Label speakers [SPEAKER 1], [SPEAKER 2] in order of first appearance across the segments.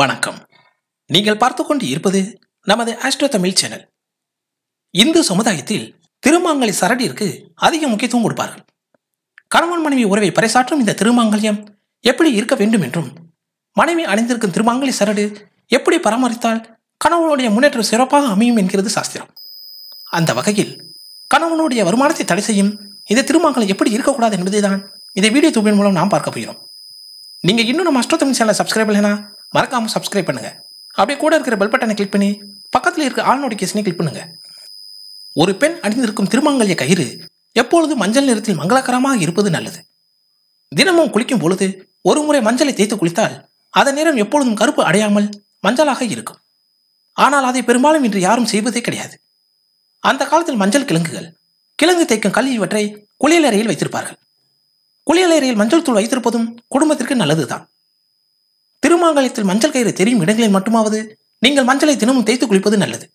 [SPEAKER 1] வணக்கம் நீங்கள் பார்த்து கொண்டு இருப்பது நமது ஆஸ்ட்ரோ தமிழ் சேனல் இந்து சமுதாயத்தில் திருமாங்கலை சரடிற்கு அதிக முக்கியத்துவம் கொடுப்பார்கள் கணவன் மனைவி உறவை பறைசாற்றும் இந்த திருமாங்கல்யம் எப்படி இருக்க வேண்டும் என்றும் மனைவி அணிந்திருக்கும் திருமாங்கலை சரடு எப்படி பராமரித்தால் கணவனுடைய முன்னேற்றம் சிறப்பாக அமையும் என்கிறது சாஸ்திரம் அந்த வகையில் கணவனுடைய வருமானத்தை தடை செய்யும் இந்த திருமாங்கலை எப்படி இருக்கக்கூடாது என்பதை தான் இதை வீடியோ தொகுப்பின் மூலம் நாம் பார்க்க போகிறோம் நீங்கள் இன்னும் நம்ம அஷ்டோத்தமிழ் சேனலை சப்ஸ்கிரைப் இல்லைனா மறக்காமல் சப்ஸ்கிரைப் பண்ணுங்கள் அப்படியே கூட இருக்கிற பெல் பட்டனை கிளிக் பண்ணி பக்கத்தில் இருக்கிற ஆள் நோட்டிஃபிகேஷனை கிளிக் பண்ணுங்கள் ஒரு பெண் அணிந்திருக்கும் திருமங்கல்ய கயிறு எப்பொழுது மஞ்சள் நிறத்தில் மங்களகரமாக இருப்பது நல்லது தினமும் குளிக்கும் பொழுது ஒரு முறை மஞ்சளை தேய்த்து குளித்தால் அதன் நிறம் எப்பொழுதும் கருப்பு அடையாமல் மஞ்சளாக இருக்கும் ஆனால் அதை பெரும்பாலும் இன்று யாரும் செய்வதே கிடையாது அந்த காலத்தில் மஞ்சள் கிழங்குகள் கிழங்கு தேய்க்கும் கல் இவற்றை குளியலறையில் வைத்திருப்பார்கள் குளியலறையில் மஞ்சள் தூள் வைத்திருப்பதும் குடும்பத்திற்கு நல்லதுதான் திருமாங்கலத்தில் மஞ்சள் கயிறு தெரியும் இடங்களில் மட்டுமாவது நீங்கள் மஞ்சளை தினமும் தேய்த்து குளிப்பது நல்லது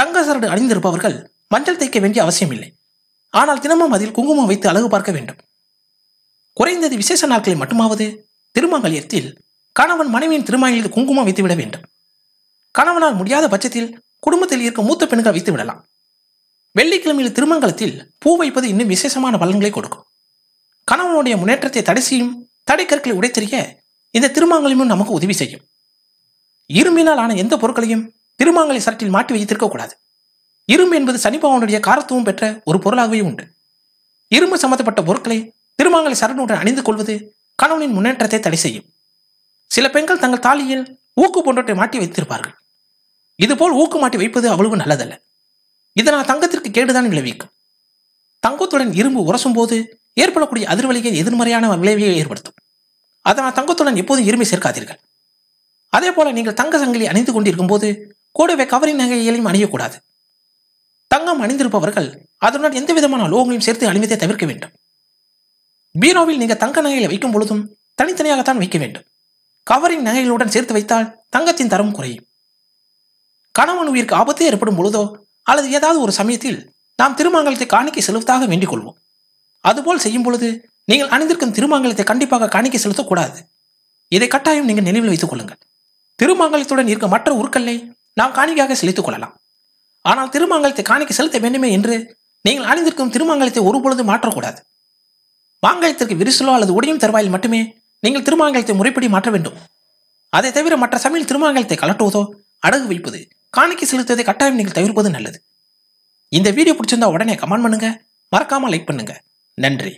[SPEAKER 1] தங்க சரடு அணிந்திருப்பவர்கள் மஞ்சள் தேய்க்க வேண்டிய அவசியமில்லை ஆனால் தினமும் அதில் குங்குமம் வைத்து அழகு பார்க்க வேண்டும் குறைந்தது விசேஷ நாட்களில் மட்டுமாவது திருமாங்கலியத்தில் கணவன் மனைவியின் திருமங்கலியில் குங்குமம் வைத்துவிட வேண்டும் கணவனால் முடியாத பட்சத்தில் குடும்பத்தில் இருக்கும் மூத்த பெண்கள் வைத்து விடலாம் வெள்ளிக்கிழமையில் திருமங்கலத்தில் பூ வைப்பது இன்னும் விசேஷமான பலன்களை கொடுக்கும் கணவனுடைய முன்னேற்றத்தை தடை செய்யும் தடைக்கற்களை உடைத்தெறிய இந்த திருமாங்கலியமும் நமக்கு உதவி செய்யும் இரும்பினால் ஆன எந்த பொருட்களையும் திருமாங்கலி சரட்டில் மாட்டி வைத்திருக்க கூடாது இரும்பு என்பது சனிபகவானுடைய காரத்துவம் பெற்ற ஒரு பொருளாகவே உண்டு இரும்பு சம்பந்தப்பட்ட பொருட்களை திருமாங்கலை சரணுடன் அணிந்து கொள்வது கணவனின் முன்னேற்றத்தை தடை செய்யும் சில பெண்கள் தங்கள் தாலியில் ஊக்கு போன்றவற்றை மாட்டி வைத்திருப்பார்கள் இதுபோல் ஊக்கு மாட்டி வைப்பது அவ்வளவு நல்லதல்ல இதனால் தங்கத்திற்கு கேடுதான் விளைவிக்கும் தங்கத்துடன் இரும்பு உரசும் போது ஏற்படக்கூடிய அதிர்வலிகள் எதிர்மறையான விளைவையை ஏற்படுத்தும் அதனால் தங்கத்துடன் எப்போதும் இருமை சேர்க்காதீர்கள் அதே போல நீங்கள் தங்க சங்கிலி அணிந்து கொண்டிருக்கும் போது கூடவே கவரிங் நகைகளையும் அணியக்கூடாது தங்கம் அணிந்திருப்பவர்கள் அதனுடன் எந்த விதமான லோகங்களையும் சேர்த்து அணிவதை தவிர்க்க வேண்டும் பீரோவில் நீங்கள் தங்க நகைகளை வைக்கும் பொழுதும் தனித்தனியாகத்தான் வைக்க வேண்டும் கவரிங் நகைகளுடன் சேர்த்து வைத்தால் தங்கத்தின் தரம் குறையும் கணவன் உயிருக்கு ஆபத்தே ஏற்படும் பொழுதோ அல்லது ஏதாவது ஒரு சமயத்தில் நாம் திருமணங்களுக்கு காணிக்கை செலுத்தாக வேண்டிக் கொள்வோம் அதுபோல் செய்யும் பொழுது நீங்கள் அணிந்திருக்கும் திருமாங்கலத்தை கண்டிப்பாக காணிக்க செலுத்தக்கூடாது இதை கட்டாயம் நீங்கள் நினைவில் வைத்துக் கொள்ளுங்கள் திருமாங்கலத்துடன் இருக்க மற்ற உருக்களை நாம் காணிக்கையாக செலுத்திக் கொள்ளலாம் ஆனால் திருமாங்கலத்தை காணிக்க செலுத்த வேண்டுமே என்று நீங்கள் அணிந்திருக்கும் திருமாங்கலத்தை ஒருபொழுது மாற்றக்கூடாது மாங்கலத்திற்கு விரிசலோ அல்லது உடையும் தருவாயில் மட்டுமே நீங்கள் திருமாங்கலத்தை முறைப்படி மாற்ற வேண்டும் அதை தவிர மற்ற சமையல் திருமாங்கலத்தை கலட்டுவதோ அடகு வைப்பது காணிக்கை செலுத்துவதை கட்டாயம் நீங்கள் தவிர்ப்பது நல்லது இந்த வீடியோ பிடிச்சிருந்தா உடனே கமெண்ட் பண்ணுங்க மறக்காமல் லைக் பண்ணுங்க நன்றி